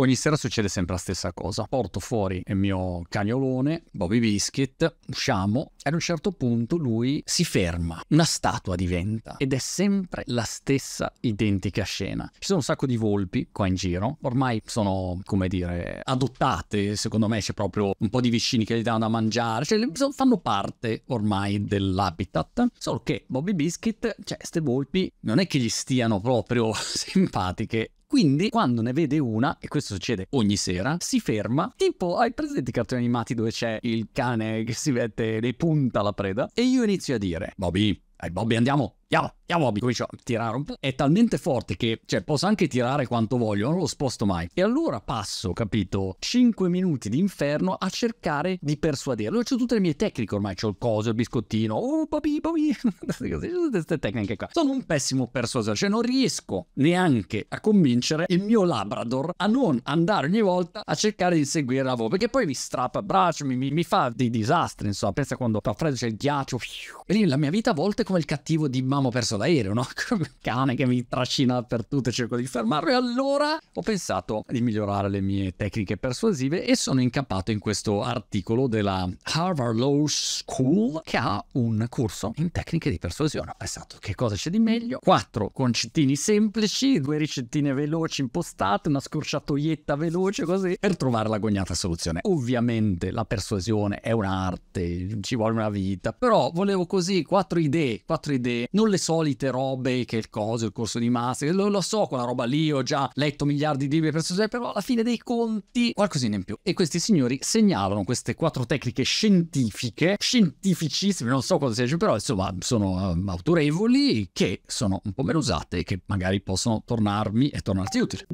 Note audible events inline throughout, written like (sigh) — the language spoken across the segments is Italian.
Ogni sera succede sempre la stessa cosa. Porto fuori il mio cagnolone, Bobby Biscuit, usciamo e ad un certo punto lui si ferma, una statua diventa ed è sempre la stessa identica scena. Ci sono un sacco di volpi qua in giro, ormai sono, come dire, adottate, secondo me c'è proprio un po' di vicini che gli danno da mangiare, cioè fanno parte ormai dell'habitat, solo che Bobby Biscuit, cioè queste volpi, non è che gli stiano proprio (laughs) simpatiche quindi quando ne vede una, e questo succede ogni sera, si ferma, tipo hai presente i cartoni animati dove c'è il cane che si mette, ne punta alla preda? E io inizio a dire, Bobby, eh, Bobby andiamo, Andiamo, andiamo, mi comincio a tirare un po'. È talmente forte che, cioè, posso anche tirare quanto voglio, non lo sposto mai. E allora passo, capito, 5 minuti di inferno a cercare di persuaderlo. ho tutte le mie tecniche ormai, ho il coso, il biscottino, oh papi, papi, (laughs) tutte queste tecniche qua. Sono un pessimo persuasore, cioè non riesco neanche a convincere il mio Labrador a non andare ogni volta a cercare di seguire la voce, perché poi mi strappa braccio, mi, mi, mi, fa dei disastri, insomma. Pensa quando fa freddo, c'è il ghiaccio, e lì la mia vita a volte è come il cattivo di Mao avevamo perso l'aereo, no? (laughs) Come un cane che mi trascina dappertutto e cerco di fermarlo. E allora ho pensato di migliorare le mie tecniche persuasive e sono incappato in questo articolo della Harvard Law School che ha un corso in tecniche di persuasione. Ho pensato che cosa c'è di meglio? Quattro concettini semplici, due ricettine veloci impostate, una scorciatoietta veloce così per trovare l'agognata soluzione. Ovviamente la persuasione è un'arte, ci vuole una vita, però volevo così quattro idee, quattro idee, non le solite robe che il coso, il corso di master, lo, lo so quella roba lì, ho già letto miliardi di libri per studiare, però alla fine dei conti qualcosina in più. E questi signori segnalano queste quattro tecniche scientifiche, scientificissime, non so cosa sia, però insomma sono um, autorevoli, che sono un po' meno usate e che magari possono tornarmi e tornarti utili.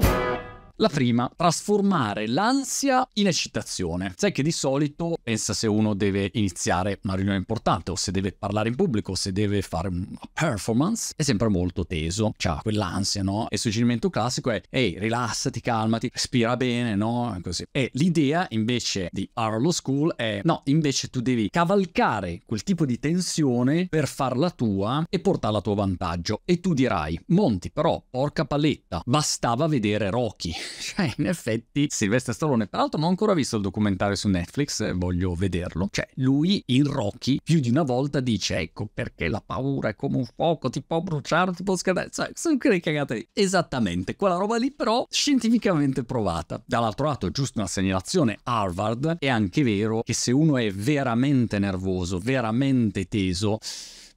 La prima, trasformare l'ansia in eccitazione. Sai che di solito pensa se uno deve iniziare una riunione importante o se deve parlare in pubblico o se deve fare una performance, è sempre molto teso, c'ha quell'ansia, no? E il suggerimento classico è, ehi, rilassati, calmati, respira bene, no? Così. E l'idea invece di Harlow School è, no, invece tu devi cavalcare quel tipo di tensione per farla tua e portarla a tuo vantaggio. E tu dirai, Monti, però, porca paletta, bastava vedere Rocky. (laughs) cioè, in effetti, Silvestre Stallone, tra l'altro, non ho ancora visto il documentario su Netflix, eh, voglio vederlo. Cioè, lui in Rocky più di una volta dice, ecco, perché la paura è come un fuoco, ti può bruciare, ti può scadere. Cioè, sono quelle cagate lì. Esattamente, quella roba lì però scientificamente provata. Dall'altro lato giusto una segnalazione Harvard, è anche vero che se uno è veramente nervoso, veramente teso,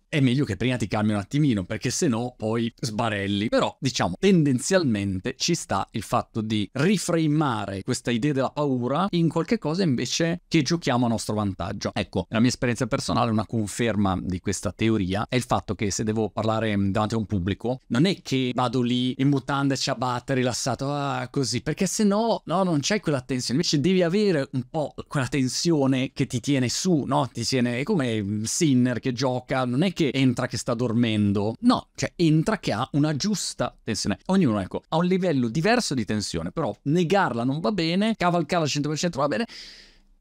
è meglio che prima ti calmi un attimino perché se no poi sbarelli. Però diciamo tendenzialmente ci sta il fatto di riframmare questa idea della paura in qualche cosa invece che giochiamo a nostro vantaggio. Ecco, la mia esperienza personale una conferma di questa teoria è il fatto che se devo parlare davanti a un pubblico non è che vado lì in mutande, ciabatte, rilassato, ah, così, perché se no, no, non c'è quella tensione, invece devi avere un po' quella tensione che ti tiene su, no? Ti tiene come Sinner che gioca, non è che che entra che sta dormendo, no, cioè entra che ha una giusta tensione. Ognuno, ecco, ha un livello diverso di tensione, però negarla non va bene, cavalcarla al 100% va bene.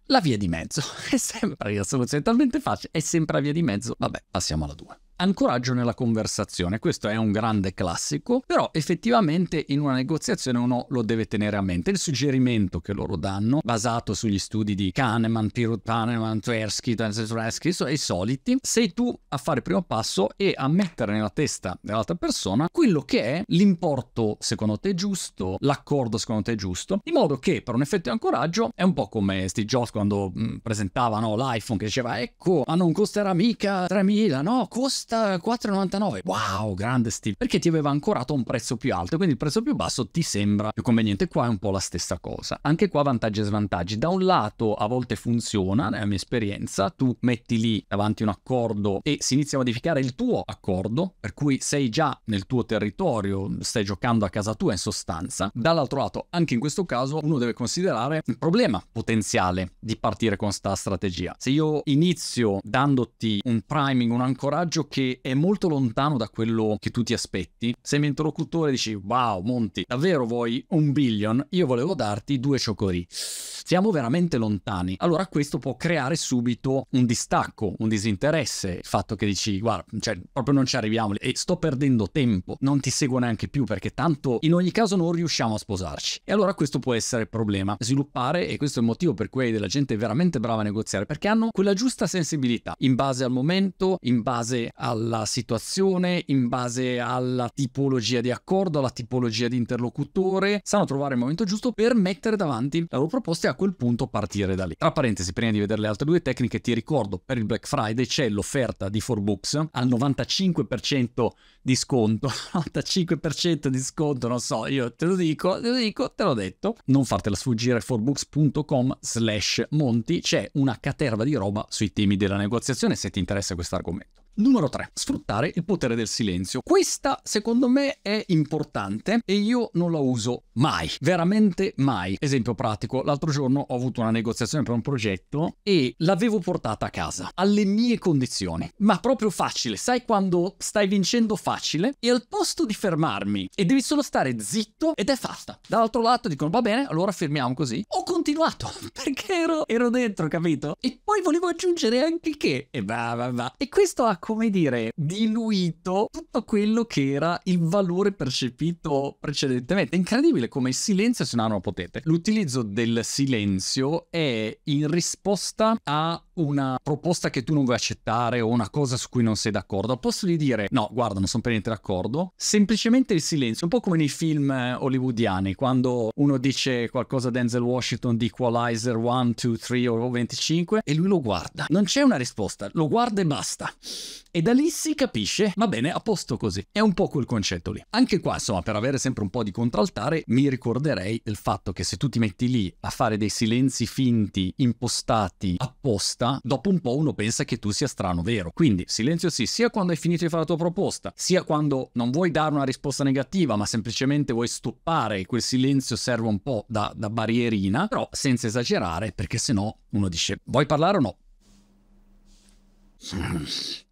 La via di mezzo (laughs) è sempre la soluzione, talmente facile, è sempre la via di mezzo. Vabbè, passiamo alla 2 ancoraggio nella conversazione, questo è un grande classico, però effettivamente in una negoziazione uno lo deve tenere a mente. Il suggerimento che loro danno, basato sugli studi di Kahneman, Pirut Kahneman, Tversky, Tversky, i soliti, sei tu a fare il primo passo e a mettere nella testa dell'altra persona quello che è l'importo secondo te giusto, l'accordo secondo te giusto, in modo che per un effetto di ancoraggio è un po' come Steve Jobs quando mh, mm, presentavano l'iPhone che diceva ecco, ma non costerà mica 3.000, no, costa costa 4,99. Wow, grande stile. Perché ti aveva ancorato a un prezzo più alto, quindi il prezzo più basso ti sembra più conveniente. Qua è un po' la stessa cosa. Anche qua vantaggi e svantaggi. Da un lato a volte funziona, nella mia esperienza, tu metti lì davanti un accordo e si inizia a modificare il tuo accordo, per cui sei già nel tuo territorio, stai giocando a casa tua in sostanza. Dall'altro lato, anche in questo caso, uno deve considerare il problema potenziale di partire con sta strategia. Se io inizio dandoti un priming, un ancoraggio che che è molto lontano da quello che tu ti aspetti, se mio interlocutore dici wow Monti, davvero vuoi un billion? Io volevo darti due cioccolì. Siamo veramente lontani. Allora questo può creare subito un distacco, un disinteresse, il fatto che dici guarda, cioè proprio non ci arriviamo e sto perdendo tempo, non ti seguo neanche più perché tanto in ogni caso non riusciamo a sposarci. E allora questo può essere il problema. Sviluppare, e questo è il motivo per cui della gente veramente brava a negoziare, perché hanno quella giusta sensibilità in base al momento, in base a alla situazione, in base alla tipologia di accordo, alla tipologia di interlocutore, sanno trovare il momento giusto per mettere davanti la loro proposta e a quel punto partire da lì. Tra parentesi, prima di vedere le altre due tecniche, ti ricordo, per il Black Friday c'è l'offerta di 4Books al 95% di sconto, 95% (laughs) di sconto, non so, io te lo dico, te lo dico, te l'ho detto, non fartela sfuggire, 4books.com slash monti, c'è una caterva di roba sui temi della negoziazione se ti interessa questo argomento. Numero 3. Sfruttare il potere del silenzio. Questa secondo me è importante e io non la uso mai, veramente mai. Esempio pratico, l'altro giorno ho avuto una negoziazione per un progetto e l'avevo portata a casa, alle mie condizioni, ma proprio facile, sai quando stai vincendo facile e al posto di fermarmi e devi solo stare zitto ed è fatta. Dall'altro lato dicono va bene, allora fermiamo così continuato (laughs) perché ero, ero dentro, capito? E poi volevo aggiungere anche che, e va, va, va. E questo ha, come dire, diluito tutto quello che era il valore percepito precedentemente. È incredibile come il silenzio sia un'arma potente. L'utilizzo del silenzio è in risposta a una proposta che tu non vuoi accettare o una cosa su cui non sei d'accordo, Posso di dire no, guarda, non sono per niente d'accordo, semplicemente il silenzio, un po' come nei film eh, hollywoodiani, quando uno dice qualcosa a Denzel Washington Burton di Equalizer 1, 2, 3 o 25 e lui lo guarda. Non c'è una risposta, lo guarda e basta. E da lì si capisce, va bene, a posto così. È un po' quel concetto lì. Anche qua, insomma, per avere sempre un po' di contraltare, mi ricorderei del fatto che se tu ti metti lì a fare dei silenzi finti, impostati apposta, dopo un po' uno pensa che tu sia strano vero. Quindi silenzio sì, sia quando hai finito di fare la tua proposta, sia quando non vuoi dare una risposta negativa, ma semplicemente vuoi stoppare quel silenzio serve un po' da, da barrierina, però senza esagerare, perché se no uno dice vuoi parlare o no?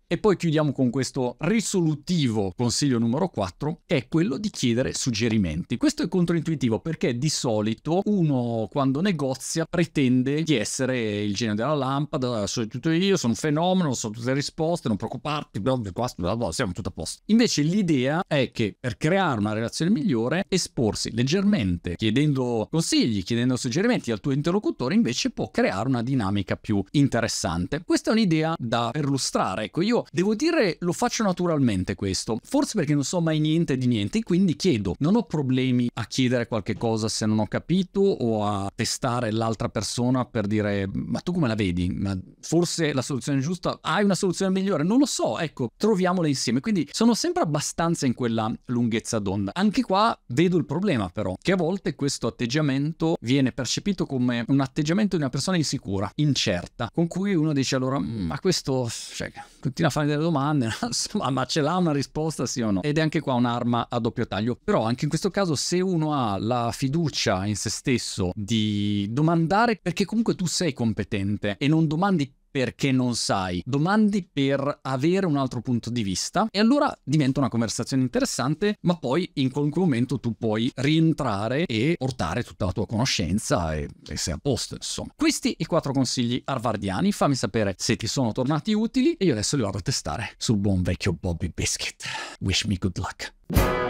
E poi chiudiamo con questo risolutivo consiglio numero 4, che è quello di chiedere suggerimenti. Questo è controintuitivo perché di solito uno quando negozia pretende di essere il genio della lampada, so tutto io, sono un fenomeno, so tutte le risposte, non preoccuparti, siamo tutto a posto. Invece l'idea è che per creare una relazione migliore, esporsi leggermente, chiedendo consigli, chiedendo suggerimenti al tuo interlocutore, invece può creare una dinamica più interessante. Questa è un'idea da illustrare. ecco io io devo dire lo faccio naturalmente questo, forse perché non so mai niente di niente, quindi chiedo, non ho problemi a chiedere qualche cosa se non ho capito o a testare l'altra persona per dire ma tu come la vedi? Ma forse la soluzione giusta, hai una soluzione migliore? Non lo so, ecco, troviamola insieme. Quindi sono sempre abbastanza in quella lunghezza d'onda. Anche qua vedo il problema però, che a volte questo atteggiamento viene percepito come un atteggiamento di una persona insicura, incerta, con cui uno dice allora mm, ma questo cioè, continua continua a fare delle domande, (laughs) insomma, ma ce l'ha una risposta sì o no? Ed è anche qua un'arma a doppio taglio. Però anche in questo caso se uno ha la fiducia in se stesso di domandare perché comunque tu sei competente e non domandi perché non sai, domandi per avere un altro punto di vista e allora diventa una conversazione interessante, ma poi in qualunque momento tu puoi rientrare e portare tutta la tua conoscenza e, e sei a posto, insomma. Questi i quattro consigli arvardiani, fammi sapere se ti sono tornati utili e io adesso li vado a testare sul buon vecchio Bobby Biscuit. Wish me good luck.